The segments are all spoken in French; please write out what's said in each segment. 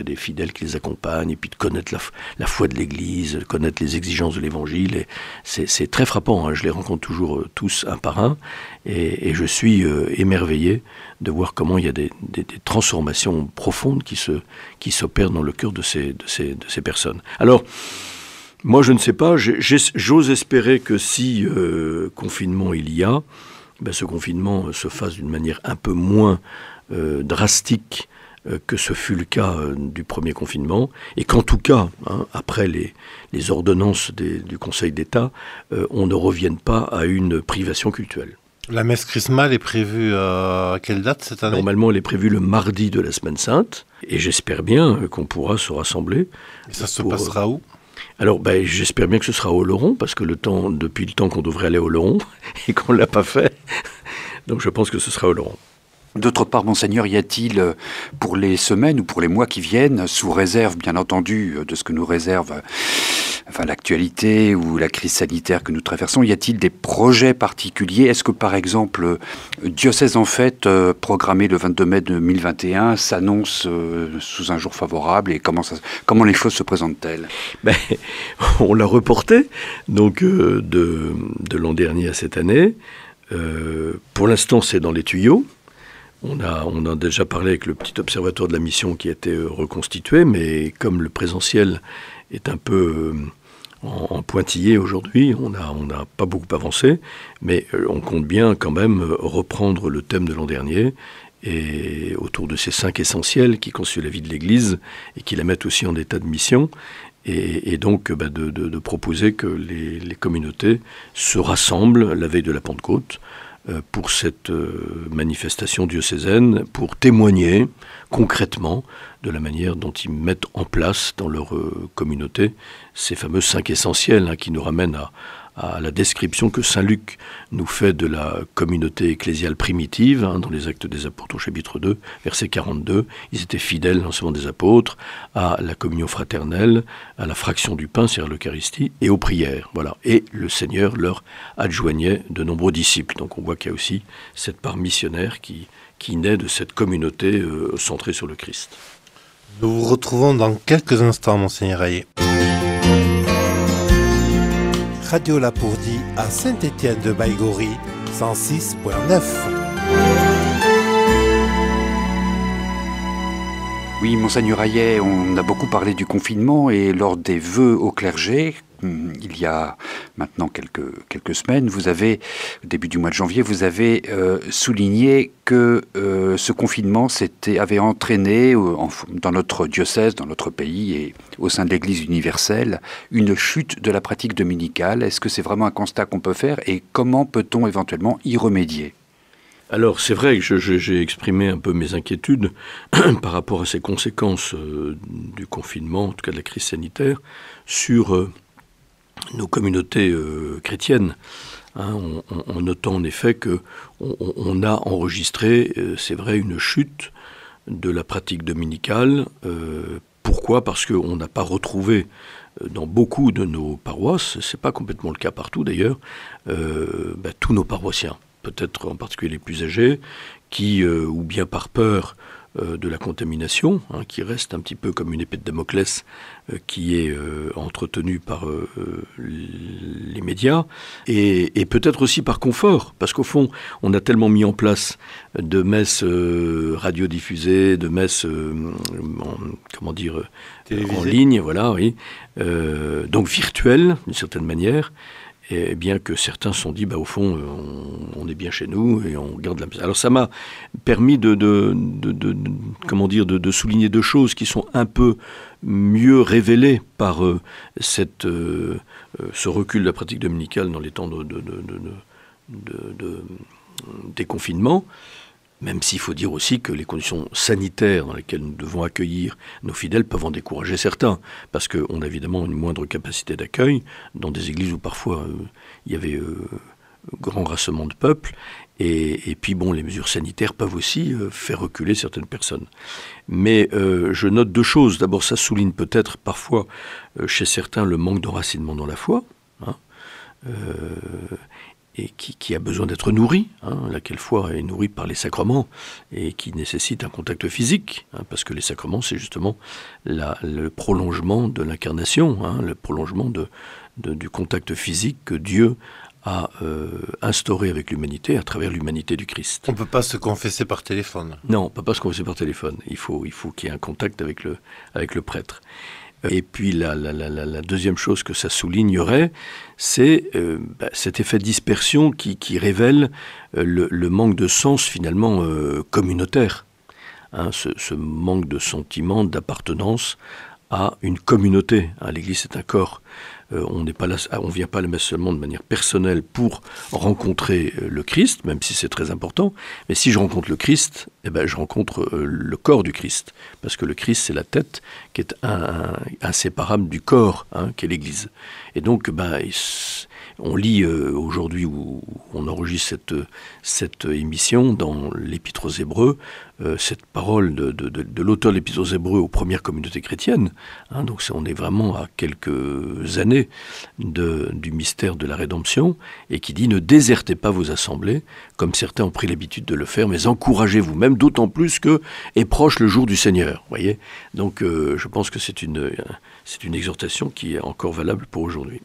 et des fidèles qui les accompagnent, et puis de connaître la, foi de l'Église, connaître les exigences de l'Évangile. C'est très frappant, hein. je les rencontre toujours euh, tous un par un, et, je suis euh, émerveillé de voir comment il y a des, transformations profondes qui s'opèrent qui dans le cœur de ces, de ces, de ces personnes. Alors, moi, je ne sais pas. J'ose espérer que si euh, confinement il y a, ben, ce confinement se fasse d'une manière un peu moins drastique euh, que ce fut le cas euh, du premier confinement, et qu'en tout cas, hein, après les, ordonnances du Conseil d'État, euh, on ne revienne pas à une privation cultuelle. La messe chrismale est prévue à quelle date cette année Normalement, elle est prévue le mardi de la semaine sainte, et j'espère bien qu'on pourra se rassembler. Et ça se passera où alors, ben, j'espère bien que ce sera au Laurent, parce que le temps, depuis le temps qu'on devrait aller au Laurent, et qu'on ne l'a pas fait, donc je pense que ce sera au Laurent. D'autre part, monseigneur, y a-t-il euh, pour les semaines ou pour les mois qui viennent, sous réserve bien entendu euh, de ce que nous réserve enfin, l'actualité ou la crise sanitaire que nous traversons, y a-t-il des projets particuliers Est-ce que par exemple euh, Diocèse en fait, programmé le 22 mai 2021, s'annonce sous un jour favorable et comment, comment les choses se présentent-elles ben, On l'a reporté donc de, l'an dernier à cette année. pour l'instant c'est dans les tuyaux. On a, déjà parlé avec le petit observatoire de la mission qui a été euh, reconstitué, mais comme le présentiel est un peu euh, en, pointillé aujourd'hui. On n'a pas beaucoup avancé, mais euh, on compte bien quand même reprendre le thème de l'an dernier et autour de ces cinq essentiels qui constituent la vie de l'Église et qui la mettent aussi en état de mission. Et, donc bah, de, proposer que les communautés se rassemblent la veille de la Pentecôte euh, pour cette euh, manifestation diocésaine, pour témoigner concrètement de la manière dont ils mettent en place dans leur euh, communauté ces fameux cinq essentiels hein, qui nous ramènent à, à la description que Saint Luc nous fait de la communauté ecclésiale primitive, hein, dans les Actes des Apôtres chapitre 2, verset 42. Ils étaient fidèles, non des apôtres, à la communion fraternelle, à la fraction du pain, c'est-à-dire l'Eucharistie, et aux prières. Voilà. Et le Seigneur leur adjoignait de nombreux disciples. Donc on voit qu'il y a aussi cette part missionnaire qui, qui naît de cette communauté euh, centrée sur le Christ. Nous vous retrouvons dans quelques instants, Monseigneur Rayet. Radio Lapourdie à Saint-Étienne de Baïgorry 106.9. Oui, Monseigneur Hayet, on a beaucoup parlé du confinement et lors des vœux au clergé, hmm, il y a maintenant quelques, quelques semaines, vous avez, au début du mois de janvier, vous avez euh, souligné que euh, ce confinement avait entraîné euh, dans notre diocèse, dans notre pays et au sein de l'Église universelle, une chute de la pratique dominicale. Est-ce que c'est vraiment un constat qu'on peut faire et comment peut-on éventuellement y remédier alors c'est vrai que j'ai exprimé un peu mes inquiétudes par rapport à ces conséquences euh, du confinement, en tout cas de la crise sanitaire, sur euh, nos communautés euh, chrétiennes. on, hein. en, notant en effet que on, a enregistré, c'est vrai, une chute de la pratique dominicale. pourquoi Parce qu'on n'a pas retrouvé dans beaucoup de nos paroisses, ce n'est pas complètement le cas partout d'ailleurs, bah, tous nos paroissiens peut-être en particulier les plus âgés, qui, euh, ou bien par peur euh, de la contamination, hein, qui reste un petit peu comme une épée de Damoclès euh, qui est entretenue par les médias, et, peut-être aussi par confort, parce qu'au fond, on a tellement mis en place de messes radiodiffusées, de messes, comment dire, en ligne, voilà, oui, donc virtuelles d'une certaine manière et bien que certains se sont dit, bah, au fond, on, est bien chez nous et on garde la maison. Alors ça m'a permis de, de, souligner deux choses qui sont un peu mieux révélées par ce recul de la pratique dominicale dans les temps de, déconfinement même s'il faut dire aussi que les conditions sanitaires dans lesquelles nous devons accueillir nos fidèles peuvent en décourager certains, parce qu'on a évidemment une moindre capacité d'accueil dans des églises où parfois euh, il y avait euh, grand rassemblement de peuple, et, puis bon, les mesures sanitaires peuvent aussi euh, faire reculer certaines personnes. Mais je note deux choses. D'abord, ça souligne peut-être parfois chez certains le manque d'enracinement dans la foi. Hein et qui, a besoin d'être nourri, hein, laquelle foi est nourrie par les sacrements et qui nécessite un contact physique, hein, parce que les sacrements, c'est justement le prolongement de l'incarnation, hein, le prolongement de, du contact physique que Dieu a euh, instauré avec l'humanité à travers l'humanité du Christ. On ne peut pas se confesser par téléphone. Non, on ne peut pas se confesser par téléphone. Il faut qu'il faut y ait un contact avec le, avec le prêtre. Et puis la, deuxième chose que ça soulignerait, c'est euh, bah, cet effet de dispersion qui, révèle euh, le, manque de sens finalement euh, communautaire, hein, ce, manque de sentiment d'appartenance à une communauté. Hein. L'Église est un corps. Euh, on n'est pas là, on vient pas là seulement de manière personnelle pour rencontrer euh, le Christ, même si c'est très important. Mais si je rencontre le Christ, eh ben, je rencontre euh, le corps du Christ, parce que le Christ c'est la tête qui est un, inséparable du corps, hein, qui est l'Église. Et donc, ben, on lit euh, aujourd'hui où on enregistre cette, cette émission dans l'Épître aux Hébreux, euh, cette parole de, l'auteur de l'Épître aux Hébreux aux premières communautés chrétiennes. Hein, donc on est vraiment à quelques années du mystère de la rédemption, et qui dit ne désertez pas vos assemblées, comme certains ont pris l'habitude de le faire, mais encouragez vous-même, d'autant plus que est proche le jour du Seigneur. Voyez donc euh, je pense que c'est une, une exhortation qui est encore valable pour aujourd'hui.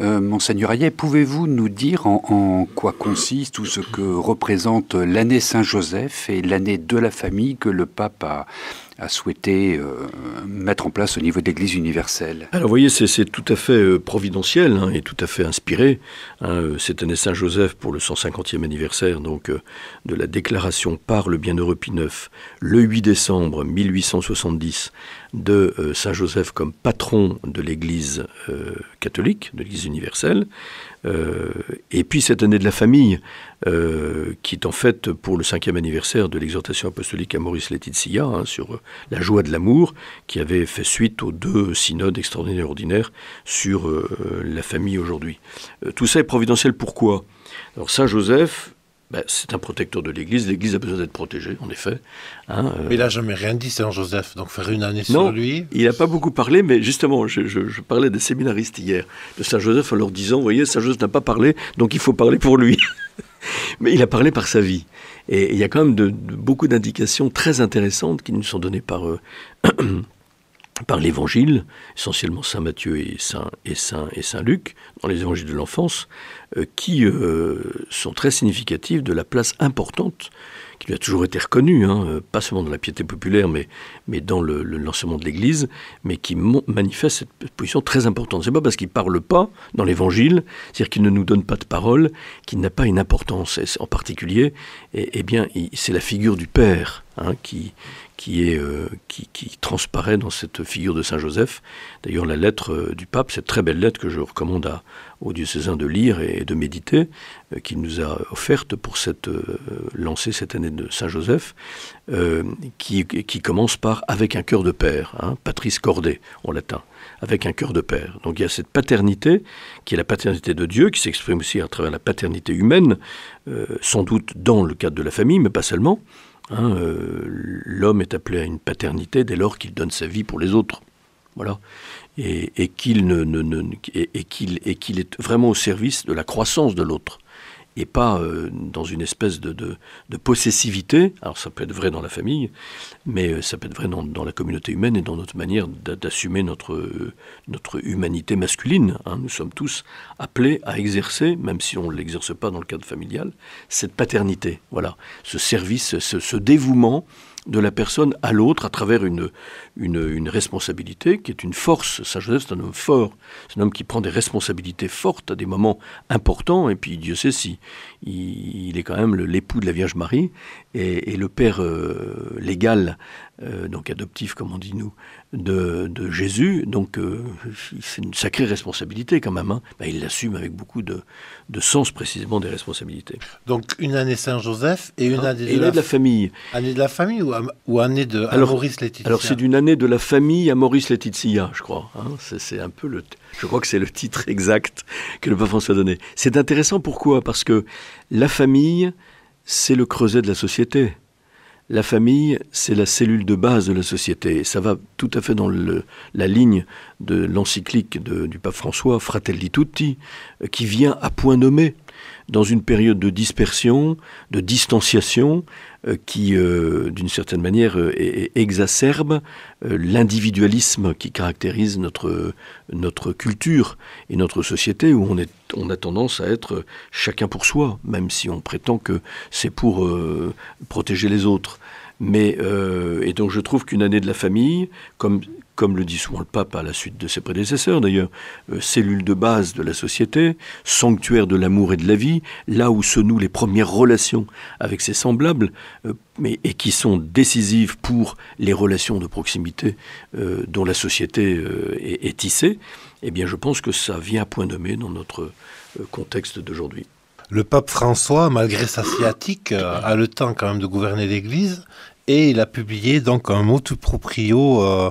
Euh, Monseigneur Ayet, pouvez-vous nous dire en, quoi consiste ou ce que représente l'année Saint-Joseph et l'année de la famille que le pape a, souhaité euh, mettre en place au niveau de l'Église universelle Alors vous voyez, c'est tout à fait euh, providentiel hein, et tout à fait inspiré. Hein, cette année Saint-Joseph pour le 150e anniversaire donc de la déclaration par le bienheureux Pie IX le 8 décembre 1870 de euh, Saint Joseph comme patron de l'Église euh, catholique, de l'Église universelle, euh, et puis cette année de la famille, qui est en fait pour le cinquième anniversaire de l'exhortation apostolique à Maurice Letizia hein, sur la joie de l'amour, qui avait fait suite aux deux synodes extraordinaires et ordinaires sur la famille aujourd'hui. tout ça est providentiel pourquoi Alors Saint Joseph ben, c'est un protecteur de l'Église. L'Église a besoin d'être protégée, en effet. Hein, euh. Mais il n'a jamais rien dit, saint Joseph. Donc faire une année sur lui. Il n'a pas beaucoup parlé, mais justement, je, parlais des séminaristes hier, de saint Joseph, en leur disant Vous voyez, saint Joseph n'a pas parlé, donc il faut parler pour lui. mais il a parlé par sa vie. Et il y a quand même de, beaucoup d'indications très intéressantes qui nous sont données par. eux. par l'Évangile, essentiellement Saint Matthieu et Saint, et Saint, et Saint Luc, dans les Évangiles de l'enfance, euh, qui euh, sont très significatifs de la place importante qui lui a toujours été reconnue, hein, euh, pas seulement dans la piété populaire, mais, mais dans le, lancement de l'Église, mais qui manifeste cette position très importante. C'est pas parce qu'il parle pas dans l'Évangile, c'est-à-dire qu'il ne nous donne pas de parole, qu'il n'a pas une importance. en particulier, et eh, eh bien, c'est la figure du Père hein, qui, qui, est, euh, qui, transparaît dans cette figure de Saint Joseph. D'ailleurs, la lettre euh, du pape, cette très belle lettre que je recommande à, aux diocésains de lire et, de méditer, qui euh, qu'il nous a offerte pour cette lancée cette année de Saint Joseph, qui, commence par avec un cœur de père, hein, Patrice Cordé en latin, avec un cœur de père. Donc il y a cette paternité qui est la paternité de Dieu, qui s'exprime aussi à travers la paternité humaine, sans doute dans le cadre de la famille, mais pas seulement. Hein, euh, l'homme est appelé à une paternité dès lors qu'il donne sa vie pour les autres. Voilà. Et, qu'il ne, est vraiment au service de la croissance de l'autre et pas euh, dans une espèce de, possessivité. Alors ça peut être vrai dans la famille, mais euh, ça peut être vrai dans, la communauté humaine et dans notre manière d'assumer notre, euh, notre humanité masculine. Hein. Nous sommes tous appelés à exercer, même si on ne l'exerce pas dans le cadre familial, cette paternité. Voilà, ce service, ce dévouement de la personne à l'autre à travers une, responsabilité qui est une force. Saint Joseph, c'est un homme fort, c'est un homme qui prend des responsabilités fortes à des moments importants, et puis Dieu sait si, il, est quand même l'époux de la Vierge Marie, et, le père euh, légal, euh, donc adoptif comme on dit nous, de, Jésus, donc euh, c'est une sacrée responsabilité quand même. Hein. Bah, il l'assume avec beaucoup de, sens précisément des responsabilités. Donc une année Saint-Joseph et une hein? année, de, la, famille. Année de la famille ou, année de alors, Maurice Laetitia Alors c'est d'une année de la famille à Maurice Laetitia, je crois. Hein. C'est un peu le... Je crois que c'est le titre exact que le pape François a donné. C'est intéressant pourquoi Parce que la famille, c'est le creuset de la société la famille, c'est la cellule de base de la société. ça va tout à fait dans la ligne de l'encyclique du pape François, Fratelli Tutti, euh, qui vient à point nommé dans une période de dispersion, de distanciation, euh, qui, euh, d'une certaine manière, euh, exacerbe l'individualisme qui caractérise notre, culture et notre société, où on a tendance à être chacun pour soi, même si on prétend que c'est pour protéger les autres. Mais, euh, et donc je trouve qu'une année de la famille, comme, comme le dit souvent le pape à la suite de ses prédécesseurs d'ailleurs, euh, cellule de base de la société, sanctuaire de l'amour et de la vie, là où se nouent les premières relations avec ses semblables, euh, mais, et qui sont décisives pour les relations de proximité dont la société est, est, tissée, eh bien je pense que ça vient à point nommé dans notre contexte d'aujourd'hui le pape François, malgré sa sciatique, euh, a le temps quand même de gouverner l'Église et il a publié donc un motu proprio euh,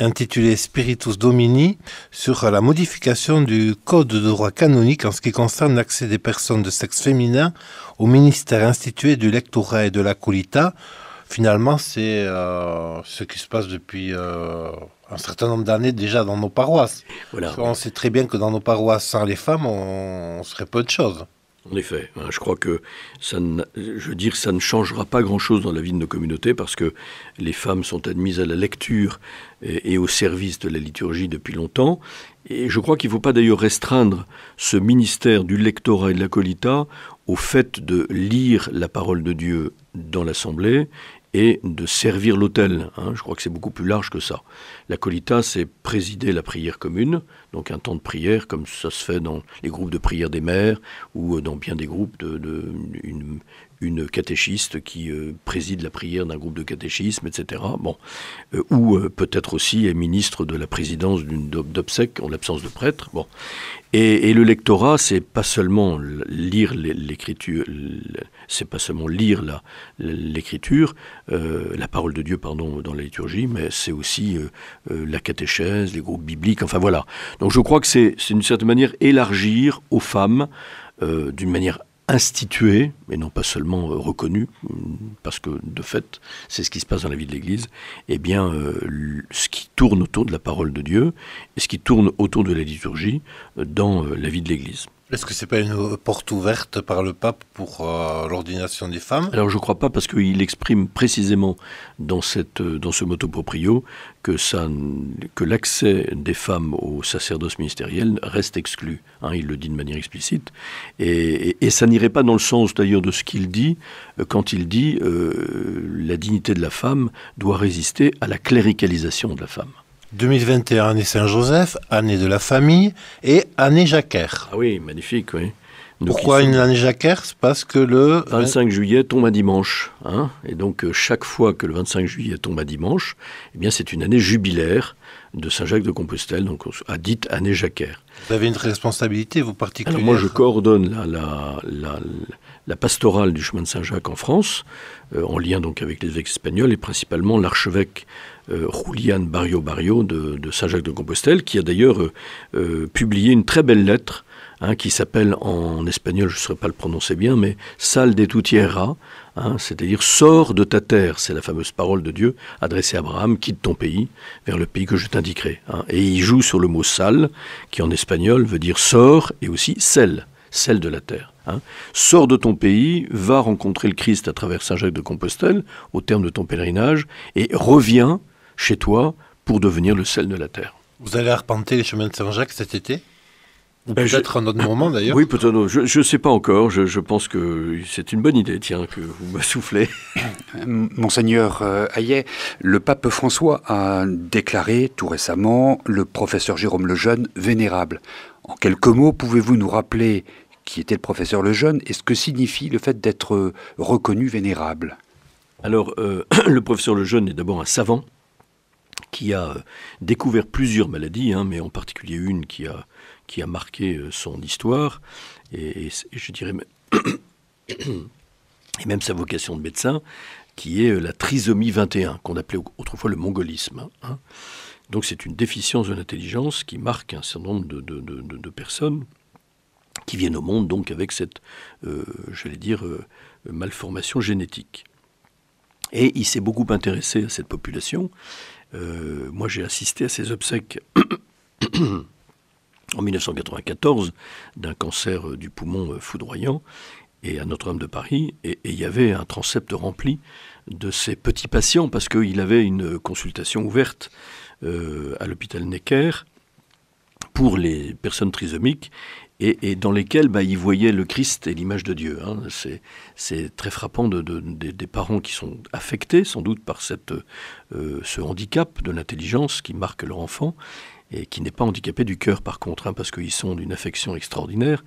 intitulé Spiritus Domini sur la modification du code de droit canonique en ce qui concerne l'accès des personnes de sexe féminin au ministère institué du lectorat et de la Colita. Finalement, c'est euh, ce qui se passe depuis un certain nombre d'années déjà dans nos paroisses. on sait très bien que dans nos paroisses, sans les femmes, on, on serait peu de choses. En effet, hein, je crois que ça ne, je veux dire, ça ne changera pas grand-chose dans la vie de nos communautés parce que les femmes sont admises à la lecture et, au service de la liturgie depuis longtemps. Et je crois qu'il ne faut pas d'ailleurs restreindre ce ministère du lectorat et de l'acolita au fait de lire la parole de Dieu dans l'Assemblée et de servir l'autel. Hein. je crois que c'est beaucoup plus large que ça. La colita, c'est présider la prière commune, donc un temps de prière, comme ça se fait dans les groupes de prière des mères ou euh, dans bien des groupes de, une catéchiste qui euh, préside la prière d'un groupe de catéchisme, etc. Bon. Euh, ou euh, peut-être aussi est ministre de la présidence d'une d'obsèque en l'absence de prêtre. Bon. Et, le lectorat, c'est pas seulement lire l'écriture, c'est pas seulement lire l'écriture, la parole de Dieu, pardon, dans la liturgie, mais c'est aussi la catéchèse, les groupes bibliques, enfin voilà. Donc je crois que c'est, c'est d'une certaine manière élargir aux femmes, d'une manière Institué, et non pas seulement euh, reconnu, euh, parce que de fait, c'est ce qui se passe dans la vie de l'Église, eh bien, euh, ce qui tourne autour de la parole de Dieu et ce qui tourne autour de la liturgie dans la vie de l'Église. Est-ce que n'est pas une porte ouverte par le pape pour euh, l'ordination des femmes Alors je ne crois pas parce qu'il exprime précisément dans, euh, ce motoproprio proprio que, l'accès des femmes au sacerdoce ministériel reste exclu. Hein, il le dit de manière explicite. Et, ça n'irait pas dans le sens d'ailleurs de ce qu'il dit euh, quand il dit la dignité de la femme doit résister à la cléricalisation de la femme. 2021, année Saint-Joseph, année de la famille et année Jacquère. Ah oui, magnifique, oui. Pourquoi une année Jacquère Parce que le 25 juillet tombe à dimanche, hein. et donc euh, chaque fois que le 25 juillet tombe à dimanche, eh bien c'est une année jubilaire de Saint-Jacques-de-Compostelle, donc à euh, dite année Jacquère. Vous avez une responsabilité, vous particulièrement moi, je coordonne la, la, pastorale du chemin de Saint-Jacques en France, euh, en lien donc avec l'évêque espagnol et principalement l'archevêque euh, Julian Barrio Barrio de, Saint-Jacques de Compostelle, qui a d'ailleurs euh, euh, publié une très belle lettre hein, qui s'appelle en espagnol, je ne saurais pas le prononcer bien, mais Sal de tu tierra, hein, c'est-à-dire sors de ta terre, c'est la fameuse parole de Dieu adressée à Abraham, quitte ton pays vers le pays que je t'indiquerai. Hein. Et il joue sur le mot sal, qui en espagnol veut dire sors et aussi sel, sel de la terre. Sors de ton pays, va rencontrer le Christ à travers Saint-Jacques de Compostelle au terme de ton pèlerinage et reviens chez toi pour devenir le sel de la terre. Vous allez arpenter les chemins de Saint-Jacques cet été ou ben, peut-être un autre moment d'ailleurs. Oui, peut-être. Je ne sais pas encore. Je, pense que c'est une bonne idée, tiens, que vous me soufflez. Monseigneur euh, Hayet, le pape François a déclaré tout récemment le professeur Jérôme Lejeune vénérable. En quelques mots, pouvez-vous nous rappeler qui était le professeur Lejeune et ce que signifie le fait d'être reconnu vénérable Alors, euh, le professeur Lejeune est d'abord un savant qui a euh, découvert plusieurs maladies, hein, mais en particulier une qui a, qui a marqué euh, son histoire, et, je dirais même sa vocation de médecin, qui est euh, la trisomie 21, qu'on appelait autrefois le mongolisme. Hein, hein. Donc c'est une déficience de l'intelligence qui marque un certain nombre de, personnes qui viennent au monde donc avec cette, euh, dire, malformation génétique. Et il s'est beaucoup intéressé à cette population euh, moi, j'ai assisté à ses obsèques en 1994 d'un cancer euh, du poumon euh, foudroyant et à Notre-Dame de Paris, et il y avait un transept rempli de ces petits patients, parce qu'il avait une consultation ouverte à l'hôpital Necker, pour les personnes trisomiques et, dans lesquelles bah, ils voyaient le Christ et l'image de Dieu. Hein. C'est très frappant des parents qui sont affectés sans doute par cette, euh, ce handicap de l'intelligence qui marque leur enfant et qui n'est pas handicapé du cœur par contre, hein, parce qu'ils sont d'une affection extraordinaire,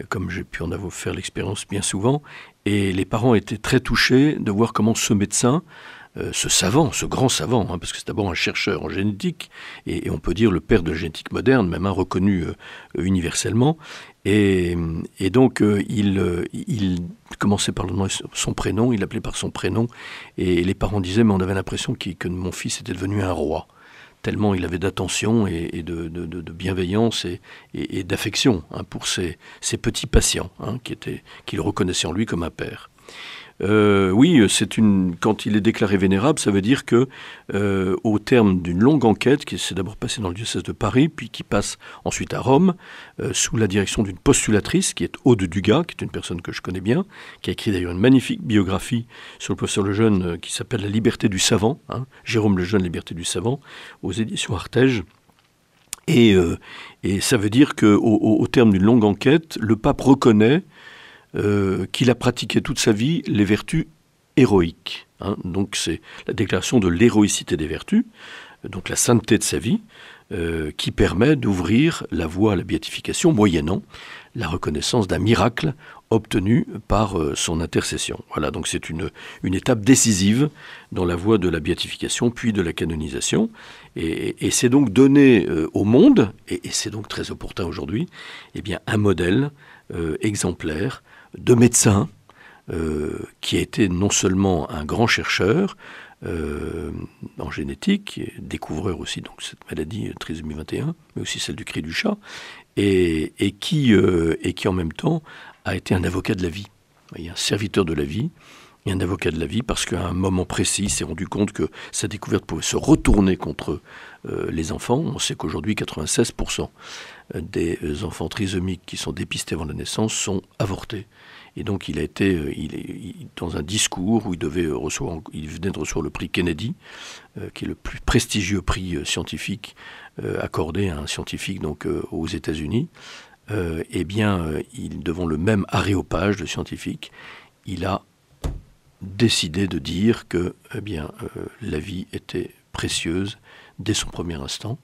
euh, comme j'ai pu en avoir faire l'expérience bien souvent. Et les parents étaient très touchés de voir comment ce médecin euh, ce savant, ce grand savant, hein, parce que c'est d'abord un chercheur en génétique, et, on peut dire le père de la génétique moderne, même un reconnu euh, euh, universellement. Et, donc, il, commençait par son prénom, il l'appelait par son prénom, et les parents disaient, mais on avait l'impression que, mon fils était devenu un roi tellement il avait d'attention et, de, bienveillance et, d'affection hein, pour ses, petits patients, hein, qu'il reconnaissait en lui comme un père. Euh, oui, c'est une. Quand il est déclaré vénérable, ça veut dire que, euh, au terme d'une longue enquête qui s'est d'abord passée dans le diocèse de Paris, puis qui passe ensuite à Rome, euh, sous la direction d'une postulatrice qui est Aude Dugas, qui est une personne que je connais bien, qui a écrit d'ailleurs une magnifique biographie sur le professeur Jeune qui s'appelle La Liberté du savant, hein, Jérôme Lejeune, Liberté du savant, aux éditions Artege. Et, ça veut dire qu'au au terme d'une longue enquête, le pape reconnaît euh, qu'il a pratiqué toute sa vie les vertus héroïques. Hein. Donc c'est la déclaration de l'héroïcité des vertus, donc la sainteté de sa vie, euh, qui permet d'ouvrir la voie à la béatification, moyennant la reconnaissance d'un miracle obtenu par euh, son intercession. Voilà, donc c'est une, étape décisive dans la voie de la béatification, puis de la canonisation. Et, c'est donc donné au monde, et, c'est donc très opportun aujourd'hui, eh bien, un modèle exemplaire de médecin, euh, qui a été non seulement un grand chercheur euh, en génétique, découvreur aussi donc cette maladie 1321, euh, mais aussi celle du cri du chat, et, qui, en même temps a été un avocat de la vie, un serviteur de la vie, un avocat de la vie parce qu'à un moment précis, il s'est rendu compte que sa découverte pouvait se retourner contre euh, les enfants. On sait qu'aujourd'hui, 96% des euh, enfants trisomiques qui sont dépistés avant la naissance sont avortés. Et donc, il a été euh, dans un discours où il, devait il venait de recevoir le prix Kennedy, qui est le plus prestigieux prix scientifique accordé à un scientifique donc, aux États-Unis. et eh bien, il, devant le même aréopage de scientifiques, il a décidé de dire que eh bien, euh, la vie était précieuse dès son premier instant.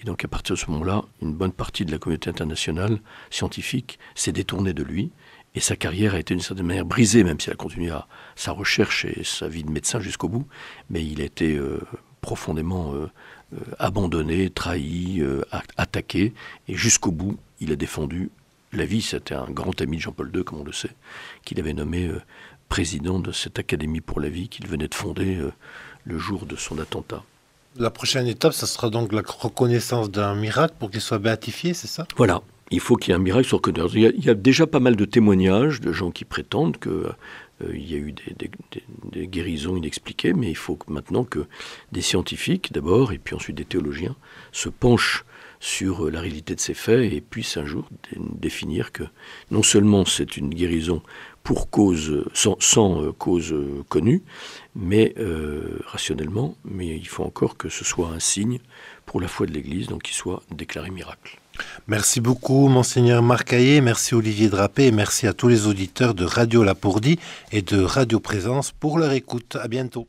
Et donc à partir de ce moment-là, une bonne partie de la communauté internationale scientifique s'est détournée de lui. Et sa carrière a été d'une certaine manière brisée, même si elle a continué sa recherche et sa vie de médecin jusqu'au bout. Mais il a été euh, profondément euh, abandonné, trahi, attaqué. Et jusqu'au bout, il a défendu la vie. C'était un grand ami de Jean-Paul II, comme on le sait, qu'il avait nommé président de cette Académie pour la vie qu'il venait de fonder euh, le jour de son attentat. La prochaine étape, ça sera donc la reconnaissance d'un miracle pour qu'il soit béatifié, c'est ça Voilà. Il faut qu'il y ait un miracle sur le Il, il y, a, déjà pas mal de témoignages de gens qui prétendent qu'il euh, y a eu des, des, guérisons inexpliquées, mais il faut maintenant que des scientifiques d'abord, et puis ensuite des théologiens, se penchent sur euh, la réalité de ces faits et puisse un jour définir que non seulement c'est une guérison pour cause, sans, euh, cause euh, connue, mais rationnellement, mais il faut encore que ce soit un signe pour la foi de l'Église, donc qu'il soit déclaré miracle. Merci beaucoup, Monseigneur Marcaillé, merci Olivier Drapé, et merci à tous les auditeurs de Radio La et de Radio Présence pour leur écoute. À bientôt.